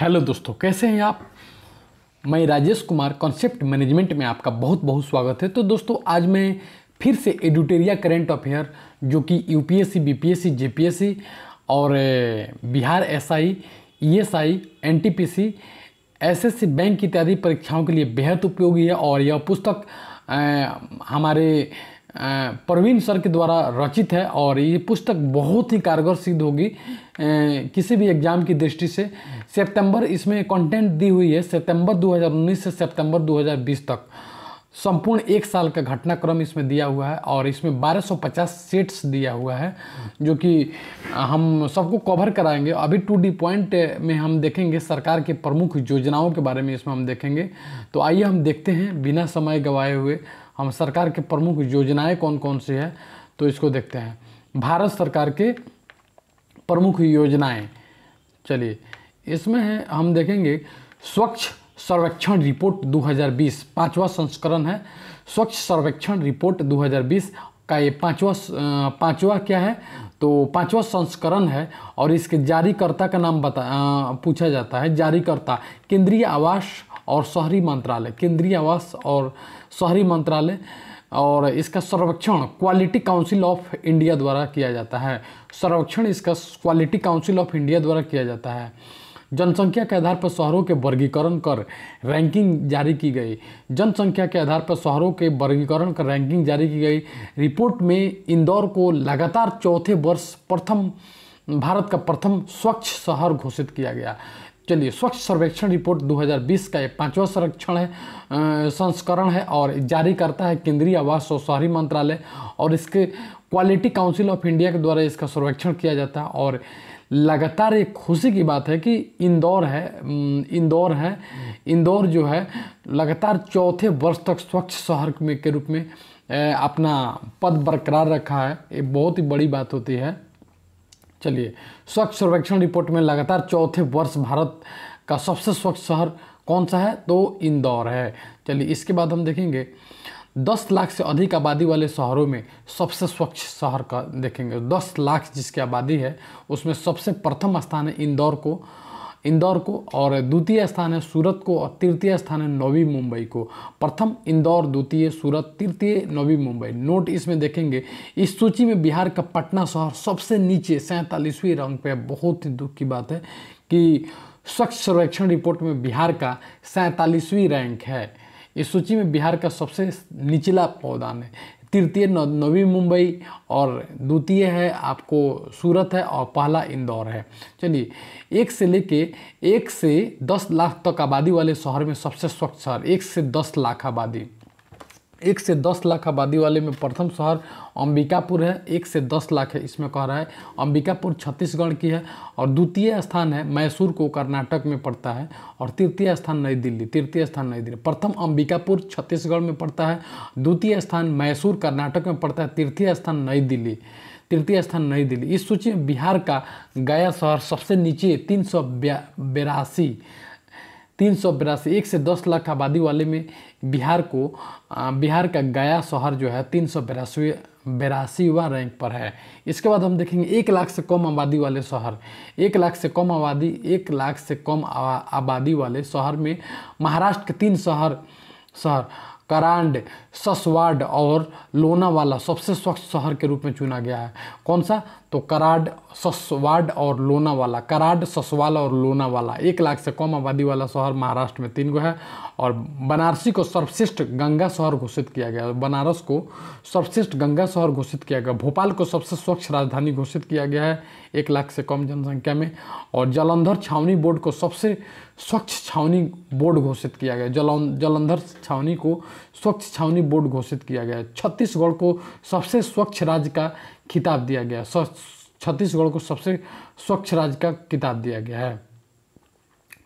hello दोस्तों कैसे हैं आप मैं राजेश कुमार कॉन्सेप्ट मैनेजमेंट में आपका बहुत बहुत स्वागत है तो दोस्तों आज मैं फिर से एडुटेरिया करेंट अफेयर जो कि यूपीएससी बीपीएससी जेपीएससी और Bihar SI ESI NTPC SSC bank इत्यादि परीक्षाओं के लिए बेहद उपयोगी है और यह पुस्तक हमारे प्रवीण सर के द्वारा रचित है और ये पुस्तक बहुत ही कारगर सिद्ध होगी किसी भी एग्जाम की दृष्टि से सितंबर इसमें कंटेंट दी हुई है सितंबर 2019 से सितंबर 2020 तक संपूर्ण एक साल का घटनाक्रम इसमें दिया हुआ है और इसमें 1250 सेट्स दिया हुआ है जो कि हम सबको कवर कराएंगे अभी टू डी पॉइंट में हम देखेंगे सरकार के प्रमुख योजनाओं के बारे में इसमें हम देखेंगे तो आइए हम देखते हैं बिना समय गंवाए हुए हम सरकार के प्रमुख योजनाएं कौन कौन सी है तो इसको देखते हैं भारत सरकार के प्रमुख योजनाएं चलिए इसमें है हम देखेंगे स्वच्छ सर्वेक्षण रिपोर्ट 2020 पांचवा संस्करण है स्वच्छ सर्वेक्षण रिपोर्ट 2020 का ये पांचवा पांचवा क्या है तो पांचवा संस्करण है और इसके जारीकर्ता का नाम बता आ, पूछा जाता है जारीकर्ता केंद्रीय आवास और शहरी मंत्रालय केंद्रीय आवास और शहरी मंत्रालय और इसका सर्वेक्षण क्वालिटी काउंसिल ऑफ इंडिया द्वारा किया जाता है सर्वेक्षण इसका क्वालिटी काउंसिल ऑफ इंडिया द्वारा किया जाता है जनसंख्या के आधार पर शहरों के वर्गीकरण कर रैंकिंग जारी की गई जनसंख्या के आधार पर शहरों के वर्गीकरण कर रैंकिंग जारी की गई रिपोर्ट में इंदौर को लगातार चौथे वर्ष प्रथम भारत का प्रथम स्वच्छ शहर घोषित किया गया चलिए स्वच्छ सर्वेक्षण रिपोर्ट 2020 का ये पांचवा संरक्षण है संस्करण है और जारी करता है केंद्रीय आवास और शहरी मंत्रालय और इसके क्वालिटी काउंसिल ऑफ इंडिया के द्वारा इसका सर्वेक्षण किया जाता है और लगातार एक खुशी की बात है कि इंदौर है इंदौर है इंदौर जो है लगातार चौथे वर्ष तक स्वच्छ शहर में के रूप में अपना पद बरकरार रखा है ये बहुत ही बड़ी बात होती है चलिए स्वच्छ सर्वेक्षण रिपोर्ट में लगातार चौथे वर्ष भारत का सबसे स्वच्छ शहर कौन सा है तो इंदौर है चलिए इसके बाद हम देखेंगे दस लाख से अधिक आबादी वाले शहरों में सबसे स्वच्छ शहर का देखेंगे दस लाख जिसकी आबादी है उसमें सबसे प्रथम स्थान है इंदौर को इंदौर को और द्वितीय स्थान है सूरत को और तृतीय स्थान है नवी मुंबई को प्रथम इंदौर द्वितीय सूरत तृतीय नवी मुंबई नोट इसमें देखेंगे इस सूची में बिहार का पटना शहर सबसे नीचे सैंतालीसवीं रंग पे बहुत ही दुख की बात है कि स्वच्छ सर्वेक्षण रिपोर्ट में बिहार का सैंतालीसवीं रैंक है इस सूची में बिहार का सबसे निचला पौधान है तृतीय नवी मुंबई और द्वितीय है आपको सूरत है और पहला इंदौर है चलिए एक से लेके एक से दस लाख तक आबादी वाले शहर में सबसे स्वच्छ शहर एक से दस लाख आबादी एक से दस लाख आबादी वाले में प्रथम शहर अंबिकापुर है एक से दस लाख है इसमें कह रहा है अंबिकापुर छत्तीसगढ़ की है और द्वितीय स्थान है मैसूर को कर्नाटक में पड़ता है और तृतीय स्थान नई दिल्ली तृतीय स्थान नई दिल्ली प्रथम अंबिकापुर छत्तीसगढ़ में पड़ता है द्वितीय स्थान मैसूर कर्नाटक में पड़ता है तृतीय स्थान नई दिल्ली तृतीय स्थान नई दिल्ली इस सूची में बिहार का गया शहर सबसे नीचे तीन सौ तीन सौ बिरासी एक से दस लाख आबादी वाले में बिहार को बिहार का गया शहर जो है तीन सौ बिरासी बिरासीवा रैंक पर है इसके बाद हम देखेंगे एक लाख से कम आबादी वाले शहर एक लाख से कम आबादी एक लाख से कम आबादी वाले शहर में महाराष्ट्र के तीन शहर शहर करांड ससवाड और लोनावाला सबसे स्वच्छ शहर के रूप में चुना गया है कौन सा तो कराड ससवाड और लोनावाला कराड ससवाला और लोनावाला एक लाख से कम आबादी वाला शहर महाराष्ट्र में तीन गो है और बनारसी को सर्वश्रेष्ठ गंगा शहर घोषित किया गया बनारस को सर्वश्रेष्ठ गंगा शहर घोषित किया गया भोपाल को सबसे स्वच्छ राजधानी घोषित किया गया है एक लाख से कम जनसंख्या में और जलंधर छावनी बोर्ड को सबसे स्वच्छ छावनी बोर्ड घोषित किया गया जलंधर छावनी को स्वच्छ छावनी बोर्ड घोषित किया गया छत्तीसगढ़ को सबसे स्वच्छ राज्य का खिताब दिया गया छत्तीसगढ़ को सबसे स्वच्छ राज्य का किताब दिया गया है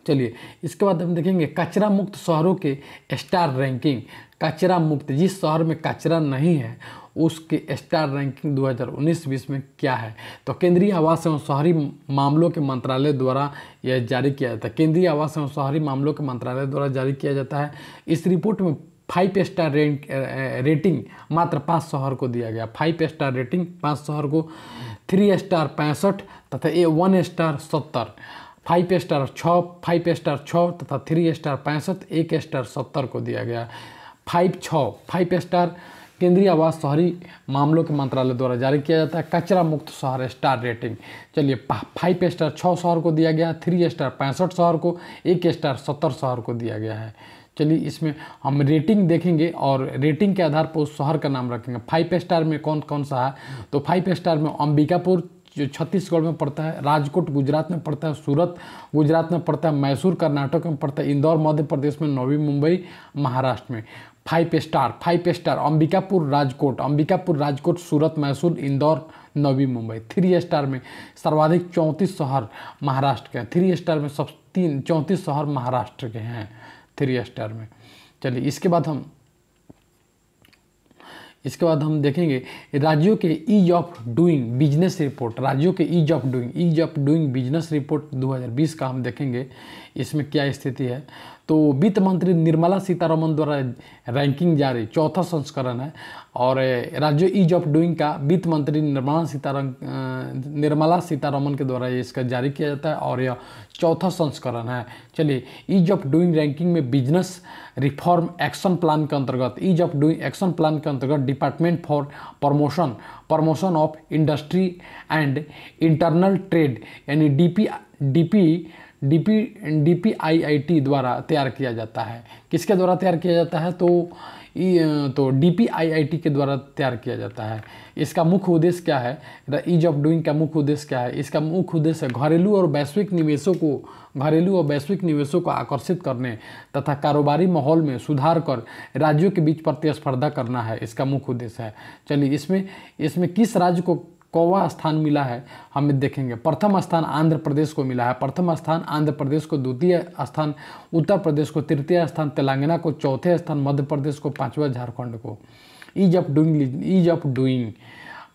चलिए इसके बाद हम देखेंगे कचरा मुक्त शहरों के स्टार रैंकिंग कचरा मुक्त जिस शहर में कचरा नहीं है उसके स्टार रैंकिंग 2019-20 में क्या है तो केंद्रीय आवास एवं शहरी मामलों के मंत्रालय द्वारा यह जारी किया जाता है केंद्रीय आवास एवं शहरी मामलों के मंत्रालय द्वारा जारी किया जाता है इस रिपोर्ट में फाइव स्टार रेंक रेटिंग मात्र पाँच शहर को दिया गया फाइव स्टार रेटिंग पाँच शहर को थ्री स्टार पैंसठ तथा ए वन स्टार सत्तर फाइव स्टार छः फाइव स्टार छः तथा थ्री स्टार पैंसठ एक स्टार सत्तर को दिया गया फाइव छः फाइव स्टार केंद्रीय आवास शहरी मामलों के मंत्रालय द्वारा जारी किया जाता है कचरा मुक्त शहर स्टार रेटिंग चलिए फाइव स्टार छः शहर को दिया गया है थ्री स्टार पैंसठ शहर को एक स्टार सत्तर शहर को दिया गया है चलिए इसमें हम रेटिंग देखेंगे और रेटिंग के आधार पर उस शहर का नाम रखेंगे फाइव स्टार में कौन कौन सा है तो फाइव स्टार में अंबिकापुर जो छत्तीसगढ़ में पड़ता है राजकोट गुजरात में पड़ता है सूरत गुजरात में पड़ता है मैसूर कर्नाटक में पड़ता है इंदौर मध्य प्रदेश में नवी मुंबई महाराष्ट्र में five star five star Ambikapur Rajkot Ambikapur Rajkot Surat Mysore Indore Navi Mumbai three star में सर्वाधिक चौंतीस शहर महाराष्ट्र के हैं थ्री स्टार में सब तीन चौंतीस शहर महाराष्ट्र के हैं थ्री स्टार में चलिए इसके बाद हम इसके बाद हम देखेंगे राज्यों के ease of doing business report राज्यों के ease of doing ease of doing business report 2020 का हम देखेंगे इसमें क्या स्थिति है तो वित्त मंत्री निर्मला सीतारमन द्वारा रैंकिंग जारी चौथा संस्करण है और राज्य ईज ऑफ डूइंग का वित्त मंत्री निर्मला सीतारम निर्मला सीतारमन के द्वारा ये इसका जारी किया जाता है और यह चौथा संस्करण है चलिए ईज ऑफ डूइंग रैंकिंग में बिजनेस रिफॉर्म एक्शन प्लान के अंतर्गत ease of doing action plan के अंतर्गत department for promotion promotion of industry and internal trade यानी डी पी डीपी डीपीआईआईटी द्वारा तैयार किया जाता है किसके द्वारा तैयार किया जाता है तो तो डीपीआईआईटी के द्वारा तैयार किया जाता है इसका मुख्य उद्देश्य क्या है ईज ऑफ डूइंग का मुख्य उद्देश्य क्या है इसका मुख्य उद्देश्य घरेलू और वैश्विक निवेशों को घरेलू और वैश्विक निवेशों को आकर्षित करने तथा कारोबारी माहौल में सुधार कर राज्यों के बीच प्रतिस्पर्धा करना है इसका मुख्य उद्देश्य है चलिए इसमें इसमें किस राज्य को कौवा स्थान मिला है हम देखेंगे प्रथम स्थान आंध्र प्रदेश को मिला है प्रथम स्थान आंध्र प्रदेश को द्वितीय स्थान उत्तर प्रदेश को तृतीय स्थान तेलंगाना को चौथे स्थान मध्य प्रदेश को पाँचवा झारखंड को ease of doing ease of doing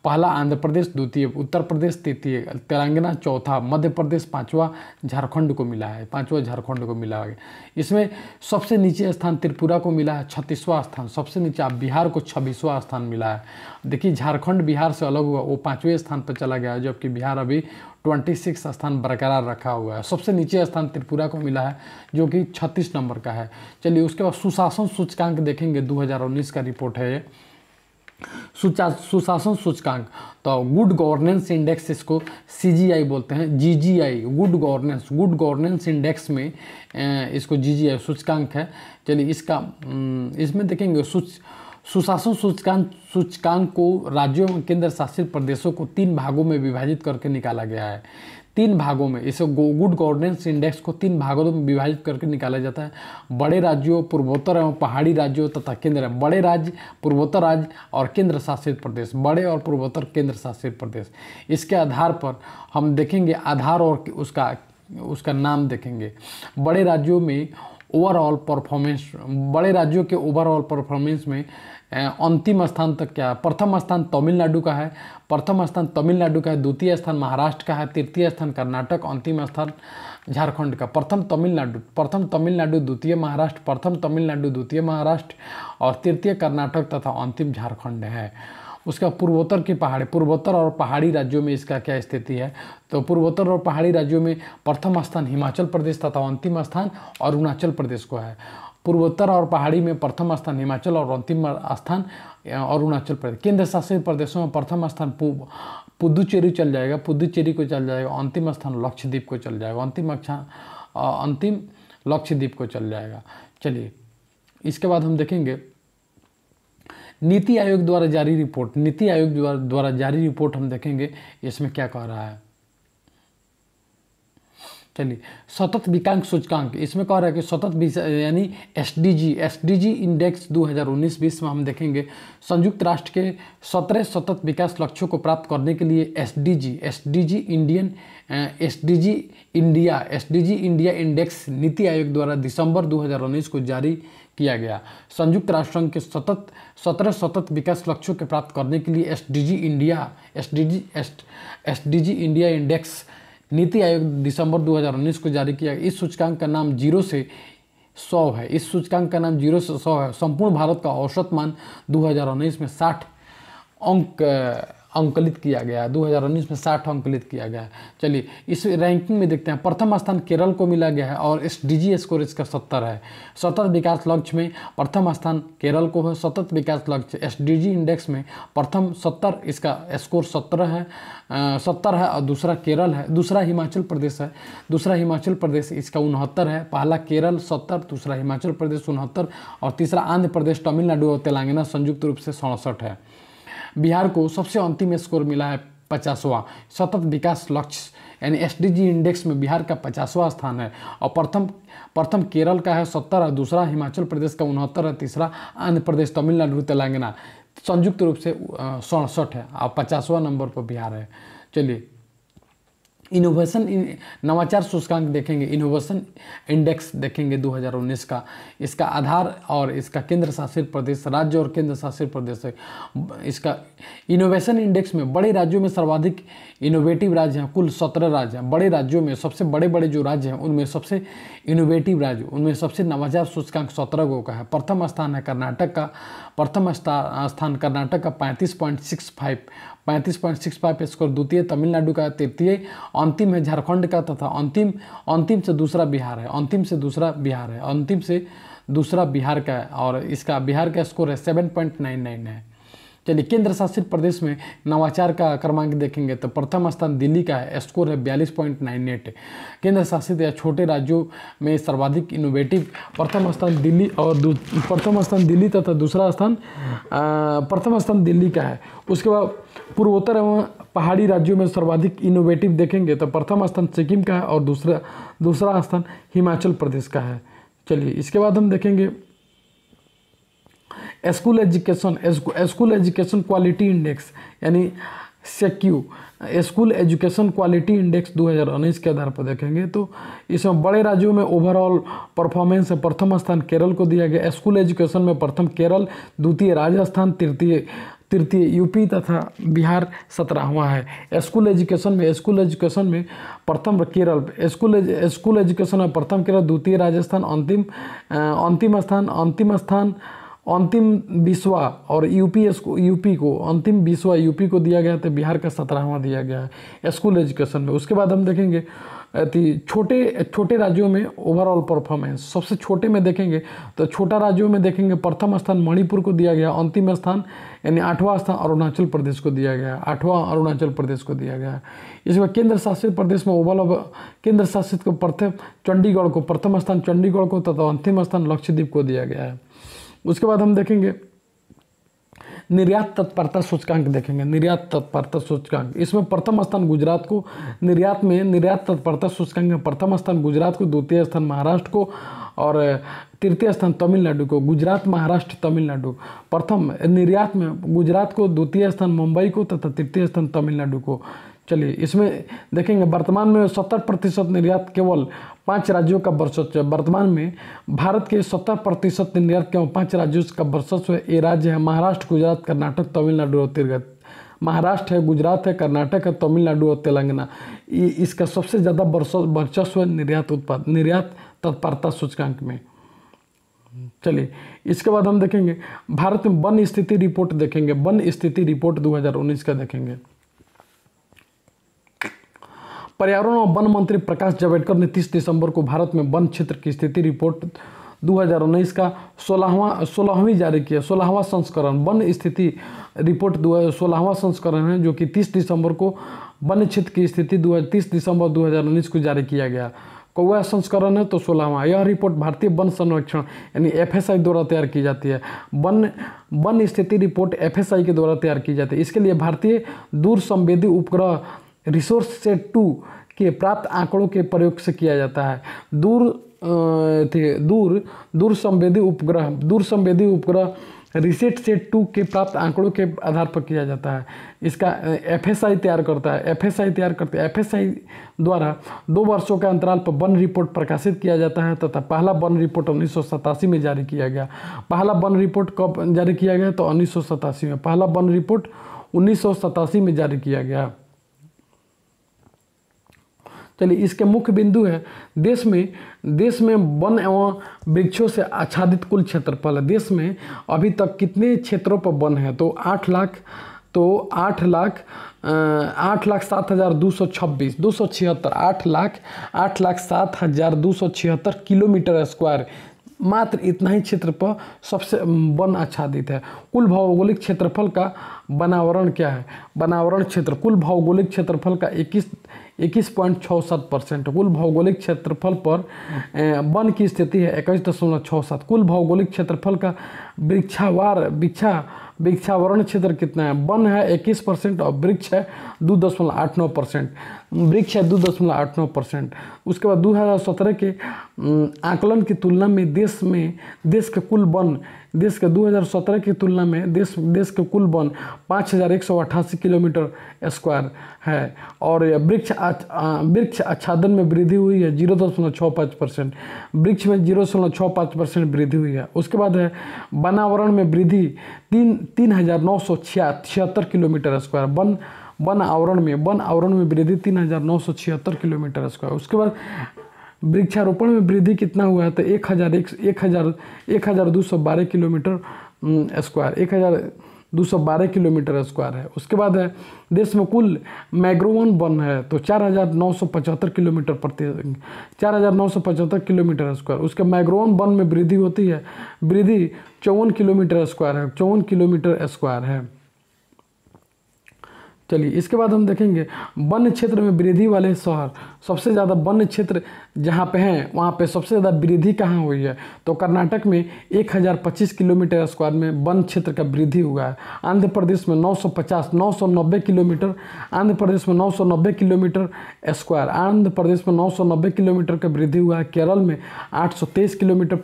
पहला आंध्र प्रदेश द्वितीय उत्तर प्रदेश तृतीय तेलंगाना चौथा मध्य प्रदेश पांचवा झारखंड को मिला है पाँचवा झारखंड को मिला है इसमें सबसे नीचे स्थान त्रिपुरा को मिला है छत्तीसवां स्थान सबसे नीचे आप बिहार को छब्बीसवां स्थान मिला है देखिए झारखंड बिहार से अलग हुआ वो पाँचवें स्थान पर चला गया है जबकि बिहार अभी ट्वेंटी सिक्स स्थान बरकरार रखा हुआ है सबसे नीचे स्थान त्रिपुरा को मिला है जो कि छत्तीस नंबर का है चलिए उसके बाद सुशासन सूचकांक देखेंगे 2019 का रिपोर्ट है ये सुशासन सूचकांक तो गुड गवर्नेंस इंडेक्स इसको सीजीआई बोलते हैं GGI good governance good governance index में इसको जीजीआई सूचकांक है चलिए इसका इसमें देखेंगे सूच सुशासन सूचकांक सूचकांक को राज्यों एवं केंद्र शासित प्रदेशों को तीन भागों में विभाजित करके निकाला गया है तीन भागों में इसे गुड गवर्नेंस इंडेक्स को तीन भागों में विभाजित करके निकाला जाता है बड़े राज्यों पूर्वोत्तर एवं पहाड़ी राज्यों तथा केंद्र बड़े राज्य पूर्वोत्तर राज्य और केंद्र शासित प्रदेश बड़े और पूर्वोत्तर केंद्र शासित प्रदेश इसके आधार पर हम देखेंगे आधार और उसका उसका नाम देखेंगे बड़े राज्यों में ओवरऑल परफॉर्मेंस बड़े राज्यों के ओवरऑल परफॉर्मेंस में अंतिम स्थान तक क्या है प्रथम स्थान तमिलनाडु का है प्रथम स्थान तमिलनाडु का है द्वितीय स्थान महाराष्ट्र का है तृतीय स्थान कर्नाटक अंतिम स्थान झारखंड का प्रथम तमिलनाडु प्रथम तमिलनाडु द्वितीय महाराष्ट्र प्रथम तमिलनाडु द्वितीय महाराष्ट्र और तृतीय कर्नाटक तथा अंतिम झारखंड है उसका पूर्वोत्तर की पहाड़ी पूर्वोत्तर और पहाड़ी राज्यों में इसका क्या स्थिति है तो पूर्वोत्तर और पहाड़ी राज्यों में प्रथम स्थान हिमाचल प्रदेश तथा अंतिम स्थान अरुणाचल प्रदेश को है पूर्वोत्तर और पहाड़ी में प्रथम स्थान हिमाचल और अंतिम स्थान अरुणाचल प्रदेश केंद्र शासित प्रदेशों में प्रथम स्थान पूर्व पुदुचेरी चल जाएगा पुदुचेरी को चल जाएगा अंतिम स्थान लक्षद्वीप को चल जाएगा अंतिम अच्छा अंतिम लक्षद्वीप को चल जाएगा चलिए इसके बाद हम देखेंगे नीति आयोग द्वारा जारी रिपोर्ट नीति आयोग द्वारा जारी रिपोर्ट हम देखेंगे इसमें क्या कह रहा है चलिए सतत विकांक सूचकांक इसमें कह रहा है कि सतत यानी S D G S D G index 2019-20 में हम देखेंगे संयुक्त राष्ट्र के सत्रह सतत विकास लक्ष्यों को प्राप्त करने के लिए S D G S D G Indian S D G India S D G India index NITI Aayog द्वारा दिसंबर 2019 को जारी किया गया संयुक्त राष्ट्र संघ के सतत सत्रह सतत विकास लक्ष्यों के प्राप्त करने के लिए SDG India SDG SDG India index NITI Aayog दिसंबर 2019 को जारी किया इस सूचकांक का नाम जीरो से सौ है इस सूचकांक का नाम जीरो से सौ है संपूर्ण भारत का औसत मान दो में साठ अंक अंकलित किया गया दो उन्नीस में साठ अंकलित किया गया चलिए इस रैंकिंग में देखते हैं प्रथम स्थान केरल को मिला गया है और इस डी जी स्कोर इसका सत्तर है सतत विकास लक्ष्य में प्रथम स्थान केरल को है सतत विकास लक्ष्य एस इंडेक्स e में प्रथम सत्तर इसका स्कोर सत्रह है सत्तर है और दूसरा केरल है दूसरा हिमाचल प्रदेश है दूसरा हिमाचल प्रदेश इसका उनहत्तर है पहला केरल सत्तर दूसरा हिमाचल प्रदेश उनहत्तर और तीसरा आंध्र प्रदेश तमिलनाडु और तेलंगाना संयुक्त रूप से सड़सठ है बिहार को सबसे अंतिम स्कोर मिला है पचासवां सतत विकास लक्ष्य यानी एस इंडेक्स में बिहार का पचासवां स्थान है और प्रथम प्रथम केरल का है सत्तर और दूसरा हिमाचल प्रदेश का उनहत्तर है तीसरा आंध्र प्रदेश तमिलनाडु तेलंगाना संयुक्त रूप से सड़सठ है और पचासवां नंबर पर बिहार है चलिए इनोवेशन नवाचार सूचकांक देखेंगे इनोवेशन इंडेक्स देखेंगे 2019 का इसका आधार और इसका केंद्र शासित प्रदेश राज्य और केंद्र शासित प्रदेश है इसका इनोवेशन इंडेक्स में बड़े राज्यों में सर्वाधिक इनोवेटिव राज्य हैं कुल सत्रह राज्य हैं बड़े राज्यों में सबसे बड़े बड़े जो राज्य हैं उनमें सबसे इनोवेटिव राज्य उनमें सबसे नवाचार सूचकांक सत्रह गो का है प्रथम स्थान है कर्नाटक का प्रथम स्थान कर्नाटक का पैंतीस पॉइंट सिक्स फाइव पैंतीस पॉइंट सिक्स फाइव स्कोर द्वितीय तमिलनाडु का तृतीय अंतिम है झारखंड का तथा अंतिम अंतिम से दूसरा बिहार है अंतिम से दूसरा बिहार है अंतिम से दूसरा बिहार का है और इसका बिहार का स्कोर है सेवन पॉइंट नाइन नाइन है चलिए केंद्र शासित प्रदेश में नवाचार का क्रमांक देखेंगे तो प्रथम स्थान दिल्ली का है स्कोर है बयालीस पॉइंट नाइन एट केंद्र शासित या छोटे राज्यों में सर्वाधिक इनोवेटिव प्रथम स्थान दिल्ली और प्रथम स्थान दिल्ली तथा दूसरा स्थान प्रथम स्थान दिल्ली का है उसके बाद पूर्वोत्तर एवं पहाड़ी राज्यों में सर्वाधिक इनोवेटिव देखेंगे तो प्रथम स्थान सिक्किम का है और दूसरा दूसरा स्थान हिमाचल प्रदेश का है चलिए इसके बाद हम देखेंगे school education school education quality index यानी SEQI school education quality index 2019 के आधार पर देखेंगे तो इसमें बड़े राज्यों में ओवरऑल परफॉर्मेंस है प्रथम स्थान केरल को दिया गया स्कूल एजुकेशन में प्रथम केरल द्वितीय राजस्थान तृतीय तृतीय यूपी तथा बिहार सत्रह हुआ है स्कूल एजुकेशन में स्कूल एजुकेशन में प्रथम केरल स्कूल स्कूल एजुकेशन में प्रथम केरल द्वितीय राजस्थान अंतिम अंतिम स्थान अंतिम स्थान अंतिम बीसवा और यूपीएस को यूपी को अंतिम बीसवा यूपी को दिया गया था बिहार का सत्रहवा दिया गया है स्कूल एजुकेशन में उसके बाद हम देखेंगे अति छोटे छोटे राज्यों में ओवरऑल परफॉर्मेंस सबसे छोटे में देखेंगे तो छोटा राज्यों में देखेंगे प्रथम स्थान मणिपुर को दिया गया अंतिम स्थान यानी आठवां स्थान अरुणाचल प्रदेश को दिया गया आठवां अरुणाचल प्रदेश को दिया गया इसमें केंद्र शासित प्रदेश में ओवरऑल केंद्र शासित को प्रथम चंडीगढ़ को प्रथम स्थान चंडीगढ़ को तथा अंतिम स्थान लक्षद्वीप को दिया गया है उसके बाद हम देखेंगे निर्यात तत्परता सूचकांक देखेंगे निर्यात तत्परता सूचकांक इसमें प्रथम स्थान गुजरात को निर्यात में निर्यात तत्परता सूचकांक में प्रथम स्थान गुजरात को द्वितीय स्थान महाराष्ट्र को और तृतीय स्थान तमिलनाडु को गुजरात महाराष्ट्र तमिलनाडु प्रथम निर्यात में गुजरात को द्वितीय स्थान मुंबई को तथा तृतीय स्थान तमिलनाडु को चलिए इसमें देखेंगे वर्तमान में सत्तर प्रतिशत निर्यात केवल पाँच राज्यों का वर्षस्व है वर्तमान में भारत के सत्तर प्रतिशत निर्यात केवल पाँच राज्यों का वर्चस्व ये राज्य है महाराष्ट्र गुजरात कर्नाटक तमिलनाडु और तिरगत महाराष्ट्र है गुजरात है कर्नाटक है तमिलनाडु और तेलंगाना इसका सबसे ज़्यादा वर्चस्व निर्यात उत्पाद निर्यात तत्परता सूचकांक में चलिए इसके बाद हम देखेंगे भारत में वन स्थिति रिपोर्ट देखेंगे वन स्थिति रिपोर्ट 2019 का देखेंगे पर्यावरण और वन मंत्री प्रकाश जावड़ेकर ने 30 दिसंबर को भारत में वन क्षेत्र की स्थिति रिपोर्ट 2019 का सोलहवा सोलहवीं जारी किया सोलहवा संस्करण वन स्थिति रिपोर्ट सोलहवा संस्करण है जो कि 30 दिसंबर को वन क्षेत्र की स्थिति तीस दिसंबर 2019 को जारी किया गया कौआ संस्करण है तो सोलहवा यह रिपोर्ट भारतीय वन संरक्षण यानी एफएसआई द्वारा तैयार की जाती है वन वन स्थिति रिपोर्ट एफएसआई के द्वारा तैयार की जाती है इसके लिए भारतीय दूर संवेदी उपग्रह रिसोर्स सेट टू के प्राप्त आंकड़ों के प्रयोग से किया जाता है दूर थे दूर दूर संवेदी उपग्रह दूर संवेदी उपग्रह रिसेट सेट टू के प्राप्त आंकड़ों के आधार पर किया जाता है इसका एफ एस आई तैयार करता है एफ एस आई तैयार करते हैं एफ एस आई द्वारा दो वर्षों के अंतराल पर वन रिपोर्ट प्रकाशित किया जाता है तथा पहला वन रिपोर्ट उन्नीस में जारी किया गया पहला वन रिपोर्ट कब जारी किया गया तो उन्नीस में पहला वन रिपोर्ट उन्नीस में जारी किया गया चलिए इसके मुख्य बिंदु है देश में देश में वन एवं वृक्षों से आच्छादित कुल क्षेत्रफल है देश में अभी तक कितने क्षेत्रों पर वन है तो आठ लाख तो आठ लाख आठ लाख सात हज़ार दो सौ छब्बीस दो सौ छिहत्तर आठ लाख आठ लाख सात हज़ार दो सौ छिहत्तर किलोमीटर स्क्वायर मात्र इतना ही क्षेत्र पर सबसे वन आच्छादित है कुल भौगोलिक क्षेत्रफल का बनावरण क्या है बनावरण क्षेत्र कुल भौगोलिक क्षेत्रफल का इक्कीस इक्कीस पॉइंट छः सात परसेंट कुल भौगोलिक क्षेत्रफल पर वन की स्थिति है इक्कीस दशमलव छः सात कुल भौगोलिक क्षेत्रफल का वृक्षावार वृक्षा वृक्षावरण क्षेत्र कितना है वन है इक्कीस परसेंट और वृक्ष है दो दशमलव आठ नौ परसेंट वृक्ष है दो दशमलव आठ नौ परसेंट उसके बाद 2017 के आकलन की तुलना में देश में देश के कुल वन देश के 2017 की तुलना में देश देश के कुल वन पाँच हज़ार एक सौ अट्ठासी किलोमीटर स्क्वायर है और वृक्ष वृक्ष आच्छादन में वृद्धि हुई है जीरो दशमलव छः पाँच परसेंट वृक्ष में जीरो दशमलव छः पाँच परसेंट वृद्धि हुई है उसके बाद है वनावरण में वृद्धि तीन तीन हज़ार नौ सौ छिया छिहत्तर किलोमीटर स्क्वायर वन वन आवरण में वन आवरण में वृद्धि तीन हज़ार नौ सौ छिहत्तर किलोमीटर स्क्वायर उसके बाद वृक्षारोपण में वृद्धि कितना हुआ है तो एक हज़ार एक एक हज़ार एक हज़ार दो सौ बारह किलोमीटर स्क्वायर एक हज़ार दो सौ बारह किलोमीटर स्क्वायर है उसके बाद है देश में कुल मैग्रोवन वन है तो चार हज़ार नौ सौ पचहत्तर किलोमीटर प्रति चार हज़ार नौ सौ पचहत्तर किलोमीटर स्क्वायर उसके मैग्रोवन वन में वृद्धि होती है वृद्धि चौवन किलोमीटर स्क्वायर है चौवन किलोमीटर स्क्वायर है चलिए इसके बाद हम देखेंगे वन क्षेत्र में वृद्धि वाले शहर सबसे ज़्यादा वन क्षेत्र जहाँ पे हैं वहाँ पे सबसे ज़्यादा वृद्धि कहाँ हुई है तो कर्नाटक में 1025 किलोमीटर स्क्वायर में वन क्षेत्र का वृद्धि हुआ है आंध्र प्रदेश में 950 990 किलोमीटर आंध्र प्रदेश में 990 किलोमीटर स्क्वायर आंध्र प्रदेश में 990 किलोमीटर का वृद्धि हुआ है केरल में आठ किलोमीटर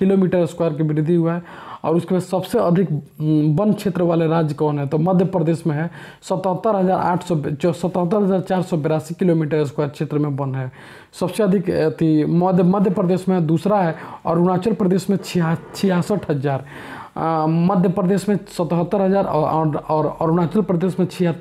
किलोमीटर स्क्वायर की वृद्धि हुआ है और उसके बाद सबसे अधिक वन क्षेत्र वाले राज्य कौन है तो मध्य प्रदेश में है सतहत्तर हज़ार आठ सौ जो सतहत्तर हज़ार चार सौ बिरासी किलोमीटर स्क्वायर क्षेत्र में वन है सबसे अधिक अति मध्य मध्य प्रदेश में दूसरा है और अरुणाचल प्रदेश में छिया छियासठ हज़ार मध्य प्रदेश में सतहत्तर हज़ार और अरुणाचल प्रदेश में छिया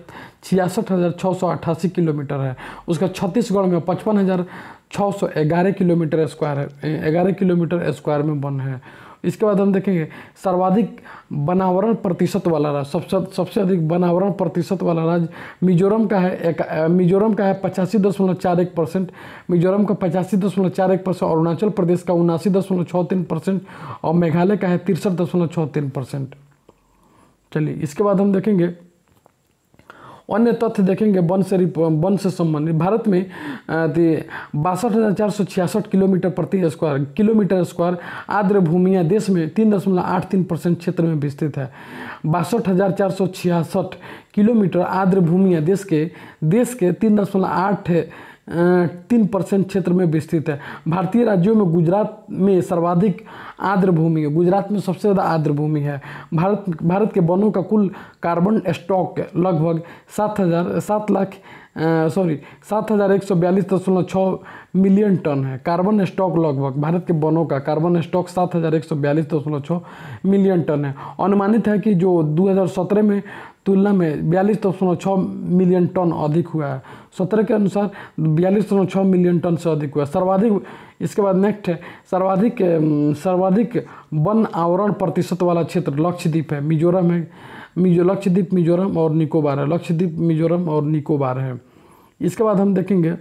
छियासठ हज़ार छः सौ अट्ठासी किलोमीटर है उसका छत्तीसगढ़ में पचपन हज़ार छः सौ ग्यारह किलोमीटर स्क्वायर है ग्यारह किलोमीटर स्क्वायर में वन है इसके बाद हम देखेंगे सर्वाधिक बनावरण प्रतिशत वाला राज्य सबसे सबसे अधिक बनावरण प्रतिशत वाला राज्य मिजोरम का है एक मिजोरम का है पचासी दशमलव चार एक परसेंट मिजोरम का पचासी दशमलव चार एक परसेंट अरुणाचल प्रदेश का उनासी दशमलव छः तीन परसेंट और मेघालय का है तिरसठ दशमलव छः तीन परसेंट चलिए इसके बाद हम देखेंगे अन्य तथ्य देखेंगे वन से वन से संबंधित भारत में बासठ हज़ार चार सौ छियासठ किलोमीटर प्रति स्क्वायर किलोमीटर स्क्वायर आर्द्र भूमिया देश में तीन दशमलव आठ तीन परसेंट क्षेत्र में विस्तृत है बासठ हज़ार चार सौ छियासठ किलोमीटर आर्द्र भूमिया देश के देश के तीन दशमलव आठ तीन परसेंट क्षेत्र में विस्तृत है भारतीय राज्यों में गुजरात में सर्वाधिक आर्द्र भूमि है गुजरात में सबसे ज़्यादा आर्द्र भूमि है भारत भारत के वनों का कुल कार्बन स्टॉक लगभग सात हज़ार सात लाख सॉरी सात हज़ार एक सौ बयालीस दशमलव छः मिलियन टन है कार्बन स्टॉक लगभग भारत के वनों का कार्बन स्टॉक सात हज़ार एक सौ बयालीस दशमलव छः मिलियन टन है अनुमानित है कि जो सत्रह में तुलना में बयालीस दशमलव छः मिलियन टन अधिक हुआ है सत्रह के अनुसार बयालीस दशमलव छः मिलियन टन से अधिक हुआ है सर्वाधिक इसके बाद नेक्स्ट है सर्वाधिक सर्वाधिक वन आवरण प्रतिशत वाला क्षेत्र लक्षद्वीप है मिजोरम है मिजो लक्षद्वीप मिजोरम और निकोबार है लक्षद्वीप मिजोरम और निकोबार है इसके बाद हम देखेंगे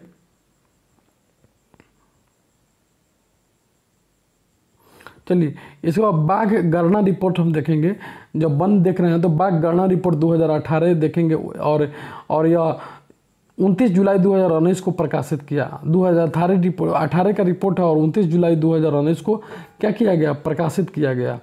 चलिए इसके बाद बाघ गणना रिपोर्ट हम देखेंगे जब वन देख रहे हैं तो बाघ गणना रिपोर्ट 2018 देखेंगे और और यह उनतीस जुलाई दो को प्रकाशित किया दो हज़ार रिपोर्ट अठारह का रिपोर्ट है और उनतीस जुलाई दो को क्या किया गया प्रकाशित किया गया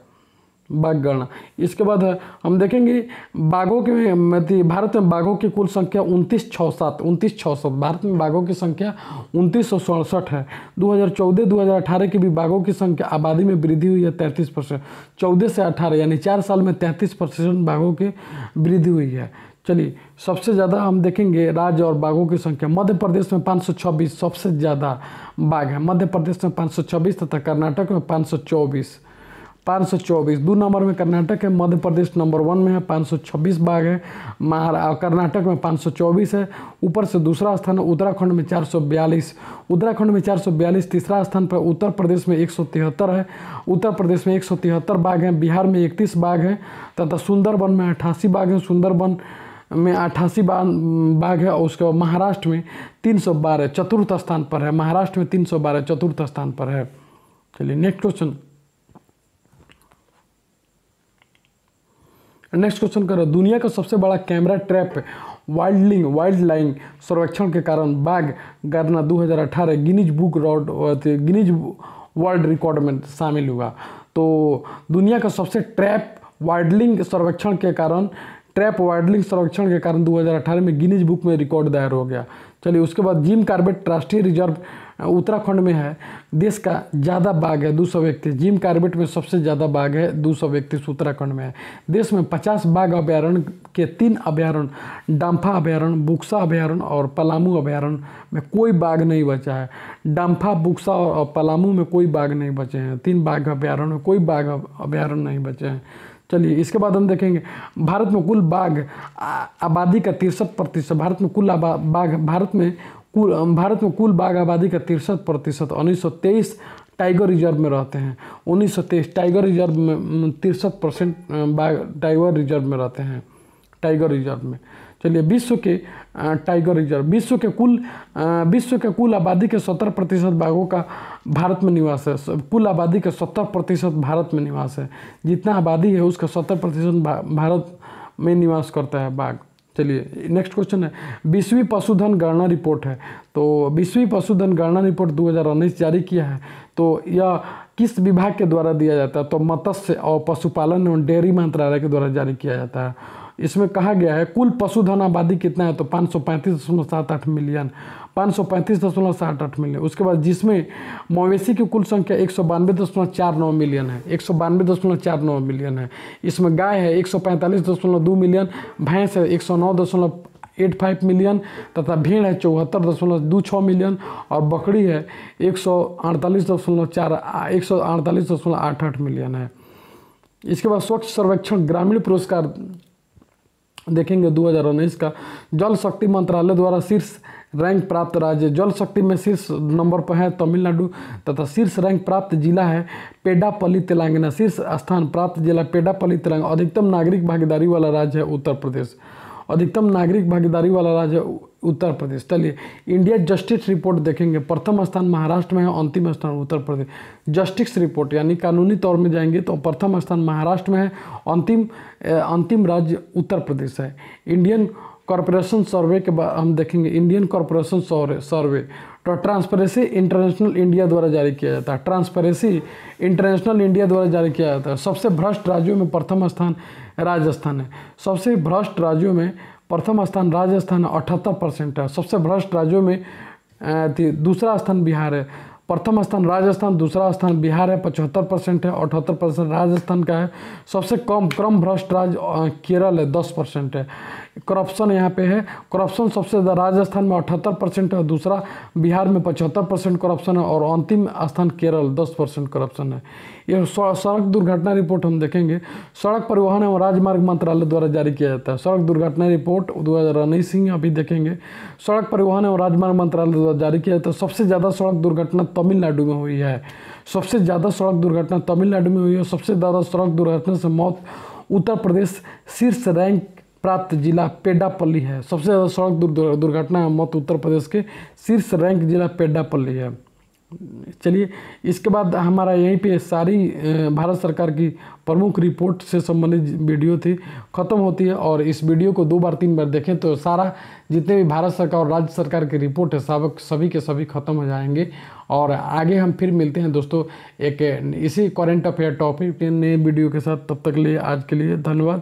बाघ गणना इसके बाद हम देखेंगे बाघों के भारत में बाघों की कुल संख्या उनतीस छः सात उनतीस छः सात भारत में बाघों की संख्या उनतीस सौ सड़सठ है 2014-2018 के भी बाघों की संख्या आबादी में वृद्धि हुई है तैंतीस परसेंट चौदह से अठारह यानी चार साल में तैंतीस परसेंट बाघों की वृद्धि हुई है चलिए सबसे ज़्यादा हम देखेंगे राज्य और बाघों की संख्या मध्य प्रदेश में 526 सबसे ज़्यादा बाघ है मध्य प्रदेश में पाँच तथा कर्नाटक में पाँच 524 दो नंबर में कर्नाटक है मध्य प्रदेश नंबर वन में है 526 बाघ है महारा कर्नाटक में 524 है ऊपर से दूसरा स्थान है उत्तराखंड में 442 उत्तराखंड में 442 तीसरा स्थान पर उत्तर प्रदेश में एक है उत्तर प्रदेश में एक बाघ हैं बिहार में इकतीस बाघ हैं तथा सुंदरबन में अट्ठासी बाघ हैं सुंदरबन में अट्ठासी बाघ है और उसके बाद महाराष्ट्र में तीन सौ बारह चतुर्थ स्थान पर है महाराष्ट्र में तीन सौ बारह चतुर्थ स्थान पर है चलिए नेक्स्ट क्वेश्चन नेक्स्ट क्वेश्चन करो दुनिया का सबसे बड़ा कैमरा ट्रैप वाइल्डलिंग वाइल्ड लाइन सर्वेक्षण के कारण बाघ हज़ार 2018 गिनीज बुक रॉड गिनीज वर्ल्ड रिकॉर्ड में शामिल हुआ तो दुनिया का सबसे ट्रैप वाइल्डलिंग संरक्षण के कारण ट्रैप वाइल्डलिंग संरक्षण के कारण 2018 में गिनीज बुक में रिकॉर्ड दायर हो गया चलिए उसके बाद जिम कार्बेट राष्ट्रीय रिजर्व उत्तराखंड में है देश का ज़्यादा बाघ है दो सौ इकतीस जिम कार्बेट में सबसे ज़्यादा बाघ है दो सौ इकतीस उत्तराखंड में है देश में पचास बाघ अभ्यारण्य के तीन अभ्यारण्य डाम्फा अभ्यारण्य बुक्सा अभ्यारण्य और पलामू अभ्यारण्य में कोई बाघ नहीं बचा है डाम्फा बुक्सा और पलामू में कोई बाघ नहीं बचे हैं तीन बाघ अभ्यारण्य में कोई बाघ अभ्यारण्य नहीं बचे हैं चलिए इसके बाद हम देखेंगे भारत में कुल बाघ आबादी का तिरसठ प्रतिशत भारत में कुल बाघ भारत में कुल भारत में कुल बाघ आबादी का तिरसठ प्रतिशत उन्नीस टाइगर रिजर्व में रहते हैं उन्नीस टाइगर रिजर्व में तिरसठ परसेंट टाइगर रिजर्व में रहते हैं टाइगर रिजर्व में चलिए विश्व के टाइगर रिजर्व विश्व के कुल विश्व के कुल आबादी के सत्तर प्रतिशत बाघों का भारत में निवास है कुल आबादी के सत्तर प्रतिशत भारत में निवास है जितना आबादी है उसका सत्तर प्रतिशत भारत में निवास करता है बाघ चलिए नेक्स्ट क्वेश्चन है बीसवीं पशुधन गणना रिपोर्ट है तो बीसवीं पशुधन गणना रिपोर्ट दो जारी किया है तो यह किस विभाग के द्वारा दिया जाता है तो मत्स्य और पशुपालन एवं डेयरी मंत्रालय के द्वारा जारी किया जाता है इसमें कहा गया है कुल पशुधन आबादी कितना है तो पाँच सौ पैंतीस दशमलव सात आठ मिलियन पाँच सौ पैंतीस दशमलव सात आठ मिलियन उसके बाद जिसमें मवेशी की कुल संख्या एक सौ बानवे दशमलव चार नौ मिलियन है एक सौ बानवे दशमलव चार नौ मिलियन है इसमें गाय है एक सौ पैंतालीस दशमलव दो मिलियन भैंस है एक सौ नौ दशमलव एट फाइव मिलियन तथा भीड़ है चौहत्तर दशमलव दो छः मिलियन और बकरी है एक सौ अड़तालीस दशमलव चार एक सौ अड़तालीस दशमलव आठ आठ मिलियन है इसके बाद स्वच्छ सर्वेक्षण ग्रामीण पुरस्कार देखेंगे उन्नीस का जल शक्ति मंत्रालय द्वारा शीर्ष रैंक प्राप्त राज्य जल शक्ति में शीर्ष नंबर पर है तमिलनाडु तथा शीर्ष रैंक प्राप्त जिला है पेडापल्ली तेलंगाना शीर्ष स्थान प्राप्त जिला पेडापल्ली तेलंगाना अधिकतम नागरिक भागीदारी वाला राज्य है उत्तर प्रदेश अधिकतम नागरिक भागीदारी वाला राज्य उत्तर प्रदेश चलिए इंडिया जस्टिस रिपोर्ट देखेंगे प्रथम स्थान महाराष्ट्र में है अंतिम स्थान उत्तर प्रदेश जस्टिस रिपोर्ट यानी कानूनी तौर में जाएंगे तो प्रथम स्थान महाराष्ट्र में है अंतिम अंतिम राज्य उत्तर प्रदेश है इंडियन कॉरपोरेशन सर्वे के हम देखेंगे Indian corporation survey survey transparency international India द्वारा जारी किया जाता है ट्रांसपेरेंसी इंटरनेशनल इंडिया द्वारा जारी किया जाता है सबसे भ्रष्ट राज्यों में प्रथम स्थान राजस्थान है सबसे भ्रष्ट राज्यों में प्रथम स्थान राजस्थान अठहत्तर परसेंट है सबसे भ्रष्ट राज्यों में दूसरा स्थान बिहार है प्रथम स्थान राजस्थान दूसरा स्थान बिहार है पचहत्तर परसेंट है अठहत्तर परसेंट राजस्थान का है सबसे कम क्रम भ्रष्ट राज्य केरल है दस परसेंट है करप्शन यहाँ पे है करप्शन सबसे ज़्यादा राजस्थान में अठहत्तर परसेंट है दूसरा बिहार में पचहत्तर परसेंट करप्शन है और अंतिम स्थान केरल दस परसेंट करप्शन है यह सड़क दुर्घटना रिपोर्ट हम देखेंगे सड़क परिवहन एवं राजमार्ग मंत्रालय द्वारा जारी किया जाता है सड़क दुर्घटना रिपोर्ट दो हज़ार उन्नीस सिंह अभी देखेंगे सड़क परिवहन एवं राजमार्ग मंत्रालय द्वारा जारी किया जाता है सबसे ज़्यादा सड़क दुर्घटना तमिलनाडु में हुई है सबसे ज़्यादा सड़क दुर्घटना तमिलनाडु में हुई है सबसे ज़्यादा सड़क दुर्घटना से मौत उत्तर प्रदेश शीर्ष रैंक प्राप्त जिला पेड्डापल्ली है सबसे ज़्यादा सड़क दुर्घटना मत मौत उत्तर प्रदेश के शीर्ष रैंक जिला पेड्डापल्ली है चलिए इसके बाद हमारा यहीं पे सारी भारत सरकार की प्रमुख रिपोर्ट से संबंधित वीडियो थी ख़त्म होती है और इस वीडियो को दो बार तीन बार देखें तो सारा जितने भी भारत सरकार और राज्य सरकार की रिपोर्ट है सबक सभी के सभी ख़त्म हो जाएंगे और आगे हम फिर मिलते हैं दोस्तों एक इसी करेंट अफेयर टॉपिक नए वीडियो के साथ तब तक लिए आज के लिए धन्यवाद